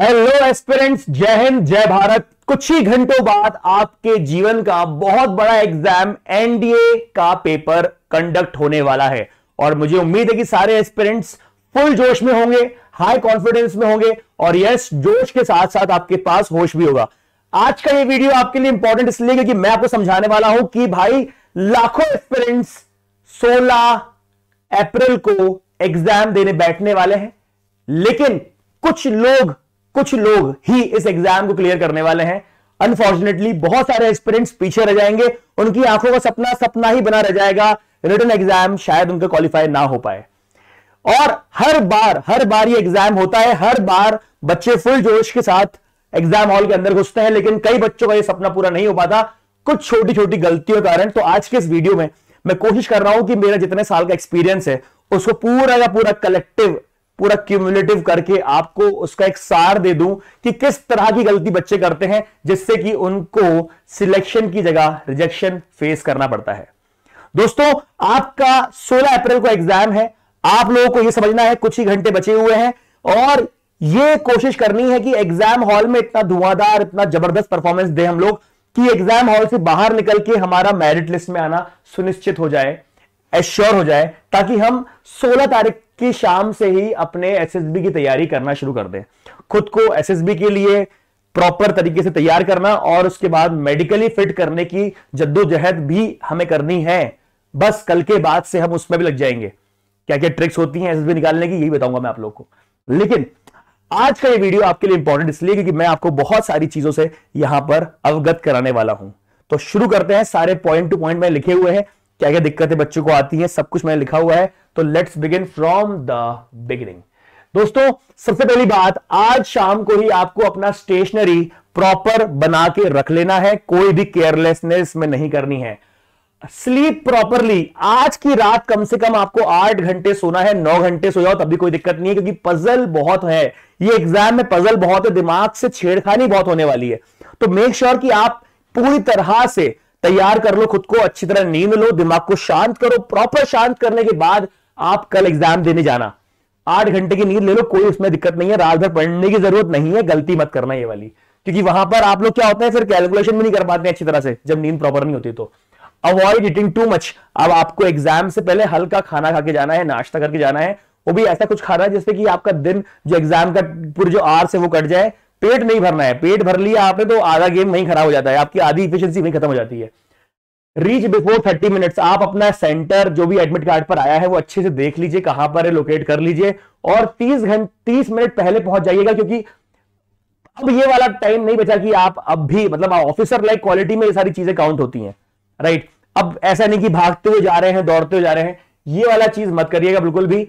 hello aspirants जय हिंद जय भारत कुछ ही घंटों बाद आपके जीवन का बहुत बड़ा एग्जाम एनडीए का पेपर कंडक्ट होने वाला है और मुझे उम्मीद है कि सारे एस्पिरेंट्स फुल जोश में होंगे हाई कॉन्फिडेंस में होंगे और यस जोश के साथ साथ आपके पास होश भी होगा आज का ये वीडियो आपके लिए इंपॉर्टेंट इसलिए क्योंकि मैं आपको समझाने वाला हूं कि भाई लाखों एस्पिरेंट्स 16 अप्रैल को एग्जाम देने बैठने वाले हैं लेकिन कुछ लोग कुछ लोग ही इस एग्जाम को क्लियर करने वाले हैं अनफॉर्चुनेटली बहुत सारे एक्सपीरियंस पीछे रह जाएंगे उनकी आंखों का सपना सपना ही बना रह जाएगा रिटर्न एग्जाम शायद उनका क्वालिफाई ना हो पाए और हर बार हर बार ये एग्जाम होता है हर बार बच्चे फुल जोश के साथ एग्जाम हॉल के अंदर घुसते हैं लेकिन कई बच्चों का ये सपना पूरा नहीं हो पाता कुछ छोटी छोटी गलतियों के कारण तो आज के इस वीडियो में मैं कोशिश कर रहा हूं कि मेरा जितने साल का एक्सपीरियंस है उसको पूरा का पूरा कलेक्टिव पूरा क्यूमुलेटिव करके आपको उसका एक सार दे दूं कि किस तरह की गलती बच्चे करते हैं जिससे कि उनको सिलेक्शन की जगह रिजेक्शन फेस करना पड़ता है दोस्तों आपका 16 अप्रैल को एग्जाम है आप लोगों को यह समझना है कुछ ही घंटे बचे हुए हैं और यह कोशिश करनी है कि एग्जाम हॉल में इतना धुआंधार इतना जबरदस्त परफॉर्मेंस दे हम लोग कि एग्जाम हॉल से बाहर निकल के हमारा मेरिट लिस्ट में आना सुनिश्चित हो जाए एश्योर हो जाए ताकि हम 16 तारीख कि शाम से ही अपने एसएसबी की तैयारी करना शुरू कर दें खुद को एसएसबी के लिए प्रॉपर तरीके से तैयार करना और उसके बाद मेडिकली फिट करने की जद्दोजहद भी हमें करनी है बस कल के बाद से हम उसमें भी लग जाएंगे क्या क्या ट्रिक्स होती हैं एसएसबी निकालने की यही बताऊंगा मैं आप लोग को लेकिन आज का ये वीडियो आपके लिए इंपॉर्टेंट इसलिए क्योंकि मैं आपको बहुत सारी चीजों से यहां पर अवगत कराने वाला हूं तो शुरू करते हैं सारे पॉइंट टू पॉइंट में लिखे हुए हैं क्या क्या दिक्कतें बच्चों को आती है सब कुछ मैंने लिखा हुआ है तो let's begin from the beginning दोस्तों सबसे पहली बात आज शाम को ही आपको अपना स्टेशनरी प्रॉपर बना के रख लेना है कोई भी केयरलेसनेस में नहीं करनी है स्लीप प्रॉपरली आज की रात कम से कम आपको आठ घंटे सोना है नौ घंटे सो जाओ तभी कोई दिक्कत नहीं है क्योंकि पजल बहुत है ये एग्जाम में पजल बहुत है दिमाग से छेड़खानी बहुत होने वाली है तो मेक श्योर sure कि आप पूरी तरह से तैयार कर लो खुद को अच्छी तरह नींद लो दिमाग को शांत करो प्रॉपर शांत करने के बाद आप कल एग्जाम देने जाना आठ घंटे की नींद ले लो कोई उसमें दिक्कत नहीं है रात भर पढ़ने की जरूरत नहीं है गलती मत करना ये वाली क्योंकि वहां पर आप लोग क्या होते हैं फिर कैलकुलेशन भी नहीं कर पाते अच्छी तरह से जब नींद प्रॉपर नहीं होती तो अवॉइड इटिंग टू मच अब आपको एग्जाम से पहले हल्का खाना खा के जाना है नाश्ता करके जाना है वो भी ऐसा कुछ खाना है जिससे कि आपका दिन जो एग्जाम का पूरे जो आर से वो कट जाए पेट नहीं भरना है पेट भर लिया आपने तो आधा गेम वहीं खराब हो जाता है आपकी आधी इफिशियंसी वहीं खत्म हो जाती है रीच बिफोर थर्टी मिनट्स आप अपना सेंटर जो भी एडमिट कार्ड पर आया है वो अच्छे से देख लीजिए कहां पर है लोकेट कर लीजिए और तीस घंटे तीस मिनट पहले पहुंच जाइएगा क्योंकि अब ये वाला टाइम नहीं बचा कि आप अब भी मतलब ऑफिसर लाइक क्वालिटी में ये सारी चीजें काउंट होती हैं राइट अब ऐसा नहीं कि भागते हुए जा रहे हैं दौड़ते हुए जा रहे हैं ये वाला चीज मत करिएगा बिल्कुल भी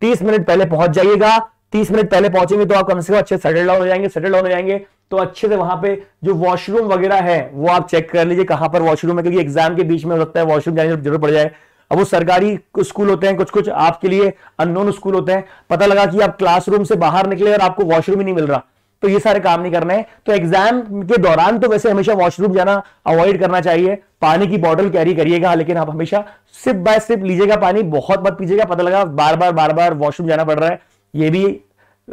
तीस मिनट पहले पहुंच जाइएगा तीस मिनट पहले पहुंचेंगे तो आप कम से कम अच्छे सेटल डाउन हो जाएंगे सेटल डाउन हो जाएंगे तो अच्छे से वहां पे जो वॉशरूम वगैरह है वो आप चेक कर लीजिए कहां पर वॉशरूम है क्योंकि एग्जाम के बीच में हो सकता है वॉशरूम जाने की जरूरत पड़ जाए अब वो सरकारी स्कूल होते हैं कुछ कुछ आपके लिए अननोन स्कूल होते हैं पता लगा कि आप क्लासरूम से बाहर निकले और आपको वॉशरूम ही नहीं मिल रहा तो ये सारे काम नहीं करना है तो एग्जाम के दौरान तो वैसे हमेशा वॉशरूम जाना अवॉइड करना चाहिए पानी की बॉटल कैरी करिएगा लेकिन आप हमेशा सिप बाय सिप लीजिएगा पानी बहुत मत पीजिएगा पता लगा बार बार बार बार वॉशरूम जाना पड़ रहा है ये भी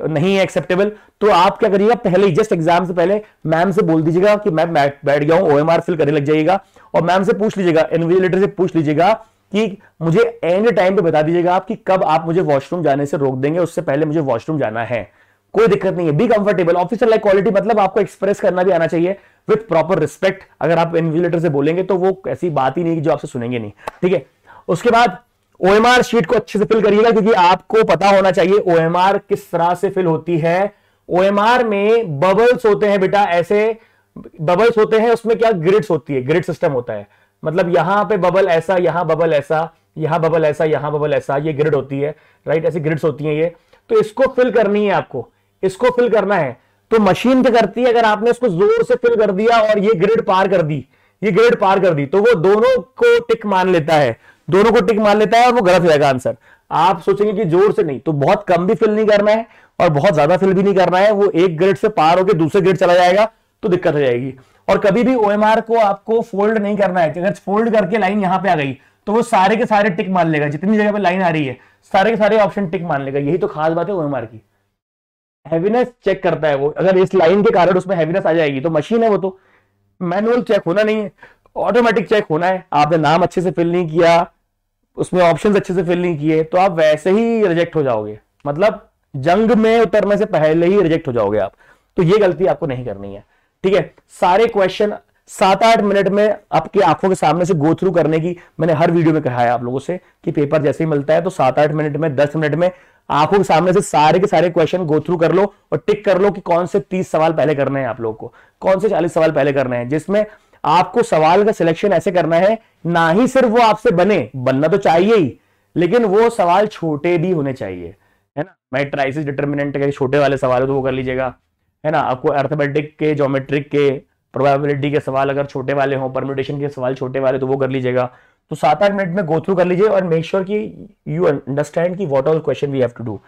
नहीं है एक्सेप्टेबल तो आप क्या करिएगा पहले जस्ट एग्जाम से पहले मैम से बोल दीजिएगा कि मैं बैठ गया हूं ओएमआर फिल करने लग जाइएगा और मैम से पूछ लीजिएगा इन्विजिलेटर से पूछ लीजिएगा कि मुझे एंड टाइम पे बता दीजिएगा आप कि कब आप मुझे वॉशरूम जाने से रोक देंगे उससे पहले मुझे वॉशरूम जाना है कोई दिक्कत नहीं है be comfortable officer like quality मतलब आपको एक्सप्रेस करना भी आना चाहिए विथ प्रॉपर रिस्पेक्ट अगर आप इन्विजिलेटर से बोलेंगे तो वो ऐसी बात ही नहीं जो आपसे सुनेंगे नहीं ठीक है उसके बाद ओएमआर शीट को अच्छे से फिल करिएगा क्योंकि आपको पता होना चाहिए ओएमआर किस तरह से फिल होती है ओएमआर में बबल्स होते हैं बेटा ऐसे बबल्स होते हैं उसमें क्या ग्रिड्स होती है ग्रिड सिस्टम होता है मतलब यहां पे बबल ऐसा यहां बबल ऐसा यहां बबल ऐसा यहां बबल ऐसा ये ग्रिड होती है राइट ऐसी ग्रिड्स होती हैं ये तो इसको फिल करनी है आपको इसको फिल करना है तो मशीन क्या करती है अगर आपने इसको जोर से फिल कर दिया और ये ग्रिड पार कर दी ये ग्रिड पार कर दी तो वो दोनों को टिक मान लेता है दोनों को टिक मान लेता है और वो गलत हो जाएगा आंसर आप सोचेंगे कि जोर से नहीं तो बहुत कम भी फिल नहीं करना है और बहुत ज्यादा फिल भी नहीं करना है वो एक ग्रेड से पार होकर दूसरे ग्रेड चला जाएगा तो दिक्कत हो जाएगी और कभी भी ओ को आपको फोल्ड नहीं करना है अगर फोल्ड करके लाइन यहां पे आ गई तो वो सारे के सारे टिक मान लेगा जितनी जगह पे लाइन आ रही है सारे के सारे ऑप्शन टिक मान लेगा यही तो खास बात है ओ की हैवीनेस चेक करता है वो अगर इस लाइन के कारण उसमें हैवीनेस आ जाएगी तो मशीन है वो तो मैनुअल चेक होना नहीं है ऑटोमेटिक चेक होना है आपने नाम अच्छे से फिल नहीं किया उसमें ऑप्शन अच्छे से फिल नहीं किए तो आप वैसे ही रिजेक्ट हो जाओगे मतलब जंग में उतरने से पहले ही रिजेक्ट हो जाओगे आप तो ये गलती आपको नहीं करनी है ठीक है सारे क्वेश्चन सात आठ मिनट में आपकी आंखों के सामने से गो थ्रू करने की मैंने हर वीडियो में कहा है आप लोगों से कि पेपर जैसे ही मिलता है तो सात आठ मिनट में दस मिनट में आंखों के सामने से सारे के सारे क्वेश्चन गो थ्रू कर लो और टिक कर लो कि कौन से तीस सवाल पहले करने हैं आप लोग को कौन से चालीस सवाल पहले करने हैं जिसमें आपको सवाल का सिलेक्शन ऐसे करना है ना ही सिर्फ वो आपसे बने बनना तो चाहिए ही लेकिन वो सवाल छोटे भी होने चाहिए है ना मैट्राइसिस डिटर्मिनेंट के छोटे वाले सवाल है तो वो कर लीजिएगा है ना आपको अर्थमेटिक के जोमेट्रिक के प्रोबेबिलिटी के सवाल अगर छोटे वाले हों परमिटेशन के सवाल छोटे वाले तो वो कर लीजिएगा तो सात आठ मिनट में गो थ्रू कर लीजिए और मेक श्योर की यू अंडरस्टैंड की what all question we have to do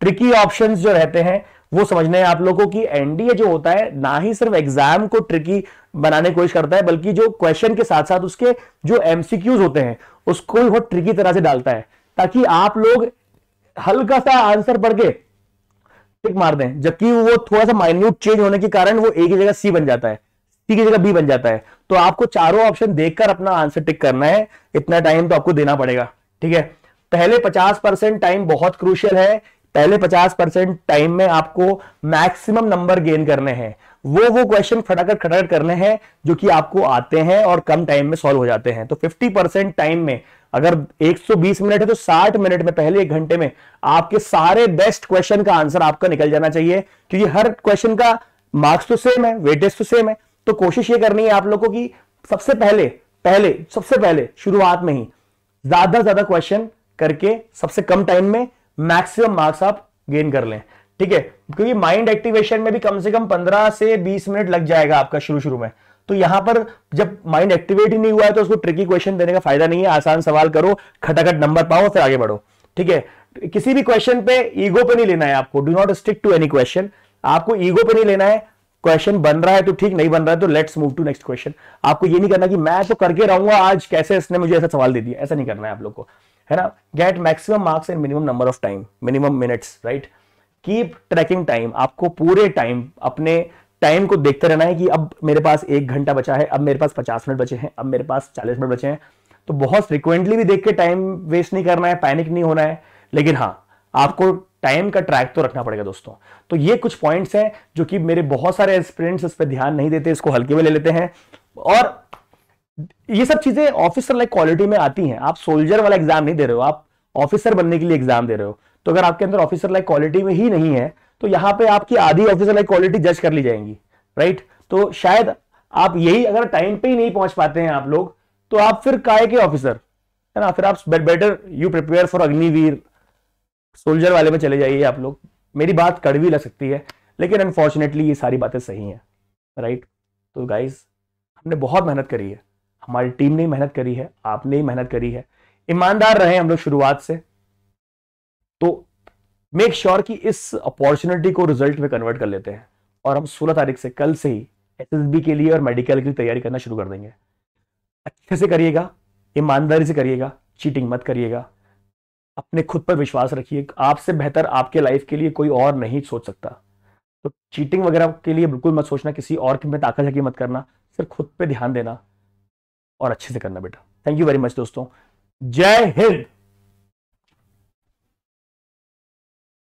tricky option जो रहते हैं वो समझना है आप लोगों को कि एनडीए जो होता है ना ही सिर्फ एग्जाम को ट्रिकी बनाने की कोशिश करता है बल्कि जो क्वेश्चन के साथ साथ उसके जो एमसीक्यूज होते हैं उसको भी बहुत ट्रिकी तरह से डालता है ताकि आप लोग हल्का सा आंसर पढ़ के टिक मार दें जबकि वो थोड़ा सा माइन्यूट चेंज होने के कारण वो ए की जगह सी बन जाता है सी की जगह बी बन जाता है तो आपको चारों ऑप्शन देखकर अपना आंसर टिक करना है इतना टाइम तो आपको देना पड़ेगा ठीक है पहले पचास परसेंट टाइम बहुत क्रूशियल है पहले 50 परसेंट टाइम में आपको मैक्सिमम नंबर गेन करने हैं वो वो क्वेश्चन फटाखट खटाखट करने हैं जो कि आपको आते हैं और कम टाइम में सॉल्व हो जाते हैं तो 50 परसेंट टाइम में अगर 120 मिनट है तो 60 मिनट में पहले एक घंटे में आपके सारे बेस्ट क्वेश्चन का आंसर आपका निकल जाना चाहिए क्योंकि हर क्वेश्चन का मार्क्स तो सेम है वेटेज तो सेम है तो कोशिश ये करनी है आप लोगों की सबसे पहले पहले सबसे पहले शुरुआत में ही ज्यादा ज्यादा क्वेश्चन करके सबसे कम टाइम में मैक्सिमम मार्क्स आप गेन कर लें ठीक है क्योंकि माइंड एक्टिवेशन में भी कम से कम 15 से 20 मिनट लग जाएगा आपका शुरू शुरू में तो यहां पर जब माइंड एक्टिवेट ही नहीं हुआ है तो उसको ट्रिकी क्वेश्चन देने का फायदा नहीं है आसान सवाल करो खटाखट नंबर पाओ फिर आगे बढ़ो ठीक है किसी भी क्वेश्चन पे ईगो पे नहीं लेना है आपको do not stick to any question आपको ईगो पे नहीं लेना है क्वेश्चन बन रहा है तो ठीक नहीं बन रहा है तो let's move to next question आपको ये नहीं करना कि मैं तो करके रहूंगा आज कैसे इसने मुझे ऐसा सवाल दे दिया ऐसा नहीं करना है आप लोग को है ना get maximum marks and minimum number of time minimum minutes right keep tracking time आपको पूरे टाइम अपने टाइम को देखते रहना है कि अब मेरे पास एक घंटा बचा है अब मेरे पास पचास मिनट बचे हैं अब मेरे पास चालीस मिनट बचे हैं तो बहुत फ्रिक्वेंटली भी देख के टाइम वेस्ट नहीं करना है पैनिक नहीं होना है लेकिन हाँ आपको टाइम का ट्रैक तो रखना पड़ेगा दोस्तों तो ये कुछ पॉइंट्स हैं जो कि मेरे बहुत सारे एस्पिरेंट्स इस पर ध्यान नहीं देते इसको हल्के में ले लेते हैं और ये सब चीजें ऑफिसर लाइक क्वालिटी में आती हैं आप सोल्जर वाला एग्जाम नहीं दे रहे हो आप ऑफिसर बनने के लिए एग्जाम दे रहे हो तो अगर आपके अंदर ऑफिसर लाइक क्वालिटी में ही नहीं है तो यहां पे आपकी आधी ऑफिसर लाइक क्वालिटी जज कर ली जाएंगी राइट तो शायद आप यही अगर टाइम पे ही नहीं पहुंच पाते हैं आप लोग तो आप फिर काय के ऑफिसर है ना फिर आप better you prepare for Agniveer soldier वाले में चले जाइए आप लोग मेरी बात कड़वी लग सकती है लेकिन अनफॉर्चुनेटली ये सारी बातें सही हैं राइट तो गाइज हमने बहुत मेहनत करी है हमारी टीम ने मेहनत करी है आपने ही मेहनत करी है ईमानदार रहे हम लोग शुरुआत से तो मेक श्योर sure कि इस अपॉर्चुनिटी को रिजल्ट में कन्वर्ट कर लेते हैं और हम 16 तारीख से कल से ही एसएसबी के लिए और मेडिकल के लिए तैयारी करना शुरू कर देंगे अच्छे से करिएगा ईमानदारी से करिएगा चीटिंग मत करिएगा अपने खुद पर विश्वास रखिए आपसे बेहतर आपके लाइफ के लिए कोई और नहीं सोच सकता तो चीटिंग वगैरह के लिए बिल्कुल मत सोचना किसी और की मत आका झाकी मत करना सिर्फ खुद पे ध्यान देना और अच्छे से करना बेटा थैंक यू वेरी मच दोस्तों जय हिंद